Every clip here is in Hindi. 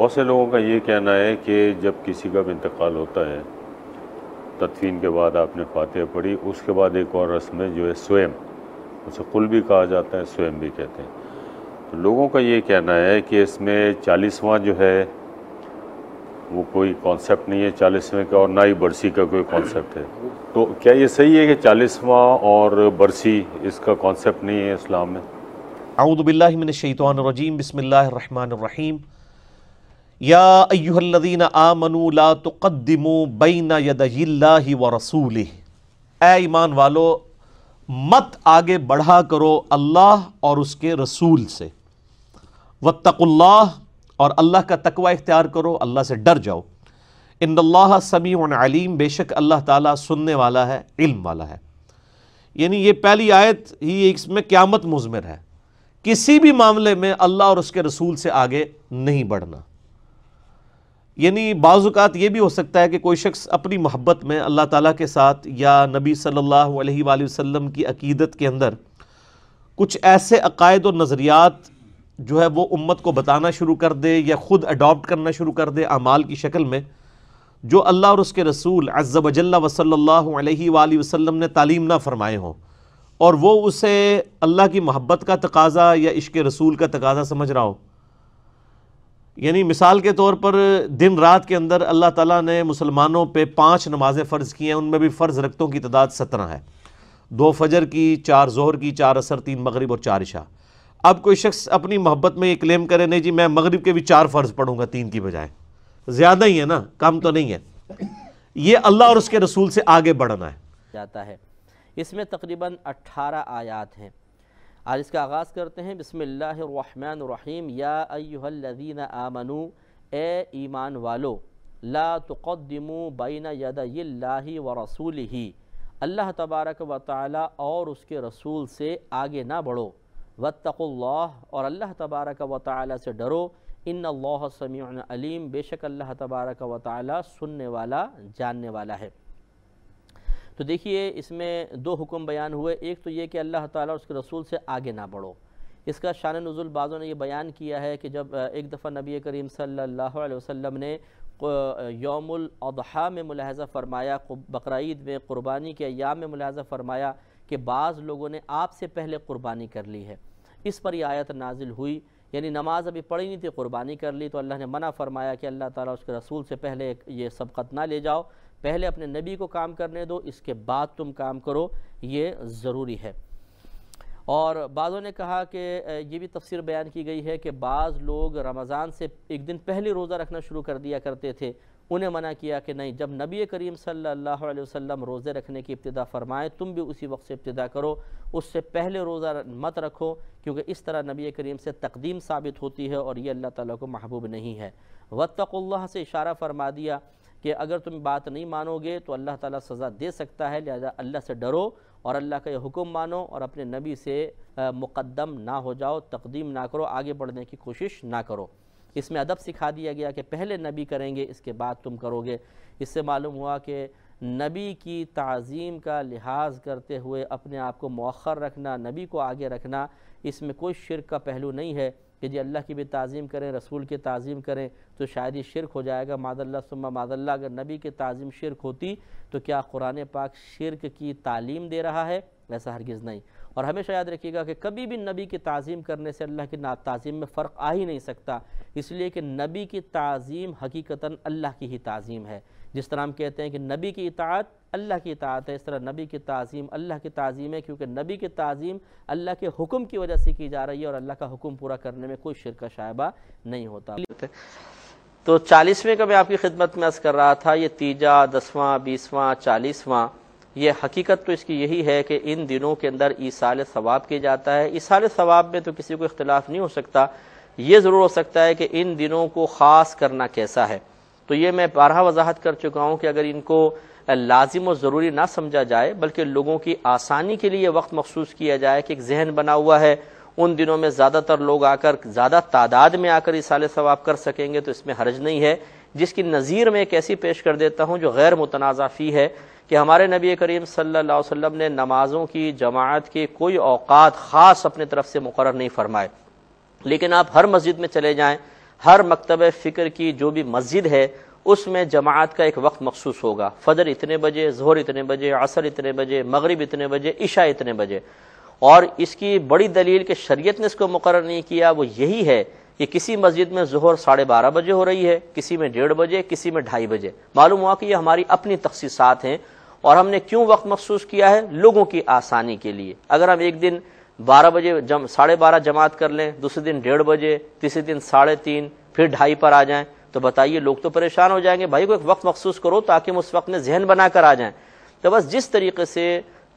बहुत से लोगों का ये कहना है कि जब किसी का भी इंतकाल होता है तदफीन के बाद आपने फातह पढ़ी उसके बाद एक और रस्म है जो है स्वयं उसे कुल भी कहा जाता है स्वयं भी कहते हैं तो लोगों का ये कहना है कि इसमें चालीसवां जो है वो कोई कॉन्सेप्ट नहीं है चालीसवें का और ना ही बरसी का कोई कॉन्सेप्ट है तो क्या ये सही है कि चालीसवां और बरसी इसका कॉन्सेप्ट नहीं है इस्लाम में आऊदबिल्लिमिनशैतरजीम बसमिल्लर यादीन आमनूला तकदमो बैना ही व रसूल ए ईमान वालो मत आगे बढ़ा करो अल्लाह और उसके रसूल से व तकुल्ला और अल्लाह का तकवा इख्तियार करो अल्लाह से डर जाओ इन समी अलीम बेशक अल्लाह ताला सुनने वाला है इल्म वाला है यानी ये पहली आयत ही इसमें क्यामत मुजमर है किसी भी मामले में अल्लाह और उसके रसूल से आगे नहीं बढ़ना यानी बाज़ात ये भी हो सकता है कि कोई शख्स अपनी मोहब्बत में अल्लाह ताला के साथ या नबी सल्लल्लाहु अलैहि वसल्लम की अकीदत के अंदर कुछ ऐसे अकायद और नज़रियात जो है वो उम्मत को बताना शुरू कर दे या ख़ुद अडॉप्ट करना शुरू कर दे अमाल की शक्ल में जो अल्लाह और उसके रसूल अज़्ज़बजल्ला वसल्ला वसम ने तालीम ना फरमाए हों और वो उसे अल्लाह की मोहब्बत का तकाज़ा या इश्क रसूल का तकाज़ा समझ रहा हो यानी मिसाल के तौर पर दिन रात के अंदर अल्लाह ताला ने मुसलमानों पे पांच नमाज़ें फ़र्ज़ की हैं उनमें भी फ़र्ज़ रखतों की तादाद सत्रह है दो फजर की चार जोहर की चार असर तीन मगरब और चार इशा अब कोई शख्स अपनी मोहब्बत में ये क्लेम करे नहीं जी मैं मगरब के भी चार फ़र्ज़ पढ़ूंगा तीन की बजाय ज़्यादा ही है ना कम तो नहीं है ये अल्लाह और उसके रसूल से आगे बढ़ना है जाता है इसमें तकरीबन अट्ठारह आयात हैं आज इसका आगाज़ करते हैं बसमीम यादीन आमनु ए ईमान वालो ला तक़दमु बैना यदा व रसूल ही अल्लाह तबारक व ताली और उसके रसूल से आगे ना बढ़ो वत्तल्ला और अल्लाह तबारक व ताली से डरो इन अल्लाह अलीम बेशक अल्लाह तबारक व ताली सुनने वाला जानने वाला है तो देखिए इसमें दो हुक्म बयान हुए एक तो ये कि अल्लाह ताला और उसके रसूल से आगे ना बढ़ो इसका शान नज़ुल बाज़ों ने यह बयान किया है कि जब एक दफ़ा नबी करीम सल्लल्लाहु अलैहि वसल्लम ने योमुल अदहा में मुलाहजा फरमाया बकर में क़ुरबानी के अयाम में मुलाहजा फरमाया कि बाज़ लोगों ने आपसे पहले क़ुरबानी कर ली है इस पर यह आयत नाजिल हुई यानी नमाज अभी पढ़ी नहीं थी क़ुरबानी कर ली तो अल्लाह ने मना फरमाया कि अल्लाह ताला उसके रसूल से पहले ये सबकत ना ले जाओ पहले अपने नबी को काम करने दो इसके बाद तुम काम करो ये ज़रूरी है और बाज़ों ने कहा कि ये भी तफसीर बयान की गई है कि बाज़ लोग रमज़ान से एक दिन पहले रोज़ा रखना शुरू कर दिया करते थे उन्हें मना किया कि नहीं जब नबी करीम सल्लल्लाहु अलैहि वसल्लम रोज़े रखने की इब्तदा फरमाएं तुम भी उसी वक्त से इब्तदा करो उससे पहले रोज़ा मत रखो क्योंकि इस तरह नबी करीम से तकदीम साबित होती है और ये अल्लाह ताला को महबूब नहीं है वतकुल्ला से इशारा फरमा दिया कि अगर तुम बात नहीं मानोगे तो अल्लाह ताला सज़ा दे सकता है लिहाजा अल्लाह से डरो और अल्लाह का यह हुक्म मानो और अपने नबी से मुकदम ना हो जाओ तकदीम ना करो आगे बढ़ने की कोशिश ना करो इसमें अदब सिखा दिया गया कि पहले नबी करेंगे इसके बाद तुम करोगे इससे मालूम हुआ कि नबी की तज़ीम का लिहाज करते हुए अपने आप को मौखर रखना नबी को आगे रखना इसमें कोई शिरक का पहलू नहीं है कि जी अल्लाह की भी तज़ीम करें रसूल की तज़ीम करें तो शायद ही शिरक हो जाएगा मादल्ला सुम्मा मादल्ला अगर नबी की तज़ीम शिरक होती तो क्या कुरान पाक शिरक की तालीम दे रहा है ऐसा हरगिज़ नहीं और हमेशा याद रखिएगा कि कभी भी नबी की तज़ीम करने से अल्लाह की ना तज़ीम में फ़र्क आ ही नहीं सकता इसलिए कि नबी की तज़ीम हकीकता अल्लाह की ही तज़ीम है जिस तरह हम कहते हैं कि नबी की इतात अल्लाह की इतात है इस तरह नबी की तज़ीम अल्लाह की तज़ीम है क्योंकि नबी की तज़ीम अल्लाह के हुक्म की वजह से की जा रही है और अल्लाह का हुक्म पूरा करने में कोई शिरक शायबा नहीं होता तो चालीसवें का मैं आपकी खिदमत में अर्ज़ कर रहा था ये तीजा दसवां बीसवां चालीसवां ये हकीकत तो इसकी यही है कि इन दिनों के अंदर ईसार सवाब किया जाता है ईसार सवाब में तो किसी को इख्तलाफ नहीं हो सकता ये ज़रूर हो सकता है कि इन दिनों को ख़ास करना कैसा है तो ये मैं बारह वजाहत कर चुका हूँ कि अगर इनको लाजिम और ज़रूरी ना समझा जाए बल्कि लोगों की आसानी के लिए वक्त मखसूस किया जाए कि एक जहन बना हुआ है उन दिनों में ज़्यादातर लोग आकर ज़्यादा तादाद में आकर इसाल सवाब कर सकेंगे तो इसमें हर्ज नहीं है जिसकी नज़ीर में एक ऐसी पेश कर देता हूँ जो गैर मुतनाज़ा फ़ी है कि हमारे नबी करीम सल्लल्लाहु अलैहि वसल्लम ने नमाज़ों की जमात के कोई अवकात ख़ास अपने तरफ से मुकर नहीं फरमाए लेकिन आप हर मस्जिद में चले जाएँ हर मकतब फ़िक्र की जो भी मस्जिद है उसमें जमात का एक वक्त मखसूस होगा फजर इतने बजे जहर इतने बजे असर इतने बजे मगरब इतने बजे ईशा इतने बजे और इसकी बड़ी दलील के शरीयत ने इसको मुकर नहीं किया वो यही है कि किसी मस्जिद में जहर साढ़े बारह बजे हो रही है किसी में डेढ़ बजे किसी में ढाई बजे मालूम हुआ कि ये हमारी अपनी तखसीसात हैं और हमने क्यों वक्त मखसूस किया है लोगों की आसानी के लिए अगर हम एक दिन बारह बजे जम साढ़े बारह जमात कर लें दूसरे दिन डेढ़ बजे तीसरे दिन साढ़े तीन फिर ढाई पर आ जाएं तो बताइए लोग तो परेशान हो जाएंगे भाई को एक वक्त मखसूस करो ताकि हम उस वक्त में जहन बना कर आ जाएं तो बस जिस तरीके से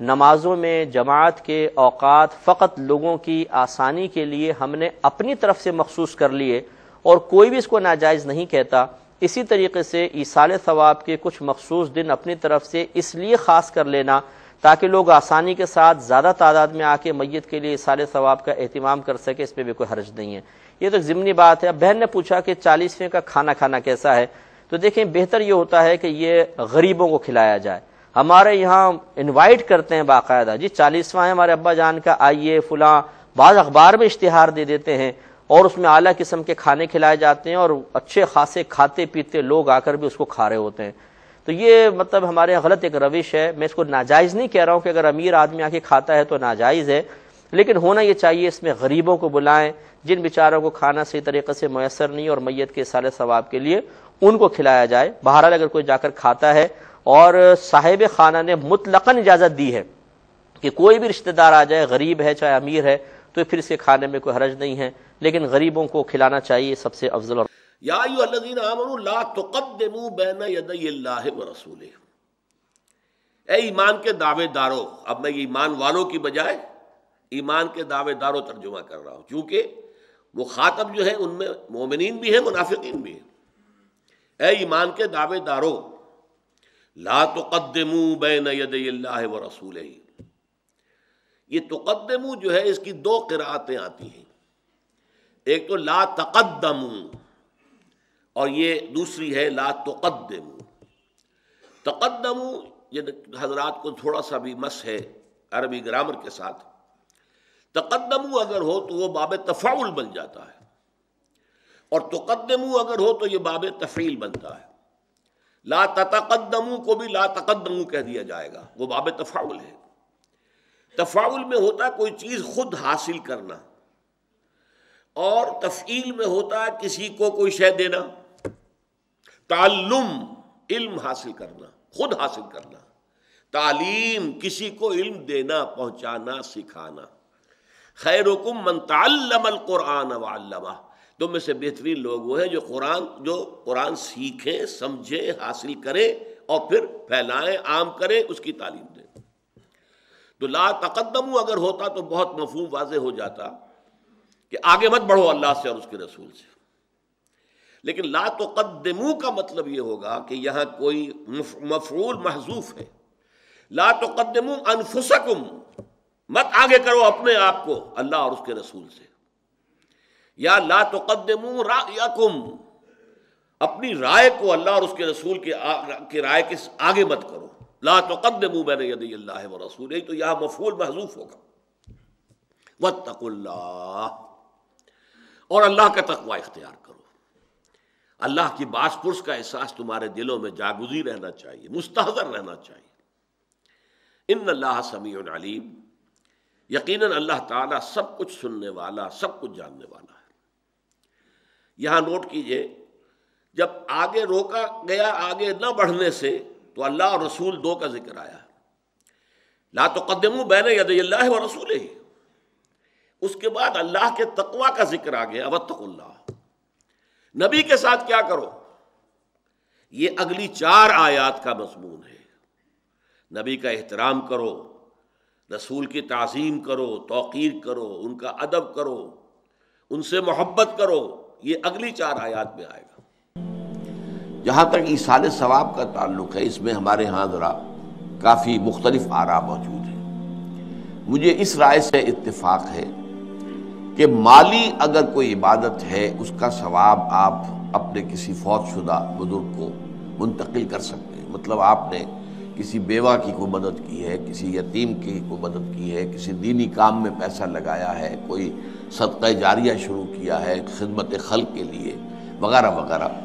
नमाजों में जमात के औकात फ़कत लोगों की आसानी के लिए हमने अपनी तरफ से मखसूस कर लिए और कोई भी इसको नाजायज़ नहीं कहता इसी तरीके से ईसाल सवाब के कुछ मखसूस दिन अपनी तरफ से इसलिए ख़ास कर लेना ताकि लोग आसानी के साथ ज़्यादा तादाद में आके मैत के लिए सारे सवाब का अहतमाम कर सके इस पर भी कोई हर्ज नहीं है ये तो ज़िमनी बात है अब बहन ने पूछा कि चालीसवें का खाना खाना कैसा है तो देखें बेहतर ये होता है कि ये गरीबों को खिलाया जाए हमारे यहाँ इन्वाइट करते हैं बाकायदा जी चालीसवा है हमारे अब्बा जान का आइए फुला बाद अखबार में इश्तिहार दे देते हैं और उसमें आला किस्म के खाने खिलाए जाते हैं और अच्छे खासे खाते पीते लोग आकर भी उसको खा रहे होते हैं तो ये मतलब हमारे यहाँ गलत एक रविश है मैं इसको नाजायज़ नहीं कह रहा हूँ कि अगर अमीर आदमी आके खाता है तो नाजायज़ है लेकिन होना ये चाहिए इसमें गरीबों को बुलाएं जिन बेचारों को खाना सही तरीके से मैसर नहीं और मैयत के साल सवाब के लिए उनको खिलाया जाए बहरहाल अगर कोई जाकर खाता है और साहेब खाना ने मुतलकन इजाज़त दी है कि कोई भी रिश्तेदार आ जाए गरीब है चाहे अमीर है तो फिर इसके खाने में कोई हरज नहीं है लेकिन गरीबों को खिलाना चाहिए सबसे अफजल और रसूल ए ईमान के दावेदारों अब मैं ईमान वालों की बजाय ईमान के दावेदारों तर्जुमा कर रहा हूं क्योंकि मुखातब जो है उनमें मोमिन भी है मुनाफिकीन भी है ए ईमान के दावेदारों ला तो कदमू बैन यद व रसूल ही ये तकदमू जो है इसकी दो किरातें आती हैं एक तो ला तकदमू और ये दूसरी है ला तकदमू तकदमू ये हजरात को थोड़ा सा भी मस है अरबी ग्रामर के साथ तकदमू अगर हो तो वह बाब तफ़ाउल बन जाता है और तकदमू अगर हो तो यह बाब तफ़ील बनता है ला तकदमू को भी ला तकदमू कह दिया जाएगा वो बाब तफ़ाउल है तफाउल में होता कोई चीज़ खुद हासिल करना और तफ़ील में होता किसी को कोई शय देना ताल्लुम इल्म हासिल करना खुद हासिल करना तालीम किसी को इल्म देना पहुंचाना सिखाना खैरुकुम मन तालमल कुरान वालमा तुम में से बेहतरीन लोग वो हैं जो कुरान जो कुरान सीखें समझें हासिल करें और फिर फैलाएं आम करें उसकी तालीम दें तो ला तकदमू अगर होता तो बहुत मफहूम वाज हो जाता कि आगे मत बढ़ो अल्लाह से और उसके रसूल से लेकिन ला तो कदमू का मतलब यह होगा कि यहां कोई मफरूल महजूफ है ला तो कदमू अनफुसकुम मत आगे करो अपने आप को अल्लाह और उसके रसूल से या ला तो कदमू रायकुम अपनी राय को अल्लाह और उसके रसूल के राय के आगे मत करो ला तो कदम मैंने यदि अल्लाह व रसूल तो यह मफूल महजूफ होगा व तकुल्ला और अल्लाह का तकवा इख्तियार करो अल्लाह की बासपुरस का एहसास तुम्हारे दिलों में जागुजी रहना चाहिए मुस्तहजर रहना चाहिए इन अल्लाह समी अलीम यकीन अल्लाह ताला सब कुछ सुनने वाला सब कुछ जानने वाला है यहां नोट कीजिए जब आगे रोका गया आगे न बढ़ने से तो अल्लाह और रसूल दो का जिक्र आया ला तो कदम बैन यदल्ला व रसूल ही उसके बाद अल्लाह के तकवा का जिक्र आ गया अवतकुल्ला नबी के साथ क्या करो ये अगली चार आयात का मजमून है नबी का एहतराम करो रसूल की तज़ीम करो तोक़ीर करो उनका अदब करो उनसे मोहब्बत करो ये अगली चार आयात में आएगा जहाँ तक ईसाल सवाब का ताल्लुक है इसमें हमारे यहाँ ज़रा काफ़ी मुख्तलिफ आरा मौजूद है मुझे इस राय से इतफ़ाक है कि माली अगर कोई इबादत है उसका सवाब आप अपने किसी शुदा बुज़ुर्ग को मुंतकिल कर सकते हैं मतलब आपने किसी बेवा की को मदद की है किसी यतीम की को मदद की है किसी दीनी काम में पैसा लगाया है कोई सदका जारिया शुरू किया है खिदमत खल के लिए वगैरह वगैरह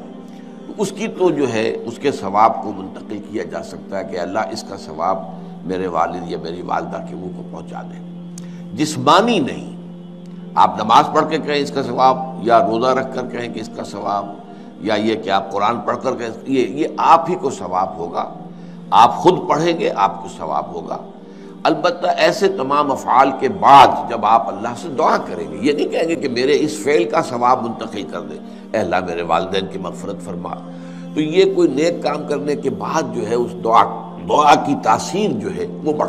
उसकी तो जो है उसके सवाब को मुंतकिल किया जा सकता है कि अल्लाह इसका सवाब मेरे वालिद या मेरी वालदा के मुँह को पहुँचा दें जिसमानी नहीं आप नमाज पढ़ के कहें इसका सवाब या रोज़ा रख कर कहें कि इसका सवाब या ये कि आप कुरान पढ़ कर कहें ये ये आप ही को सवाब होगा आप खुद पढ़ेंगे आपको सवाब होगा अलबत् ऐसे तमाम अफ़ाल के बाद जब आप अल्लाह से दुआ करेंगे ये नहीं कहेंगे कि मेरे इस फ़ेल का सवाब मुंतकिल कर दे अल्लाह मेरे वालदेन की मफरत फरमा तो ये कोई नेक काम करने के बाद जो है उस दुआ दुआ की तासीर जो है वो बढ़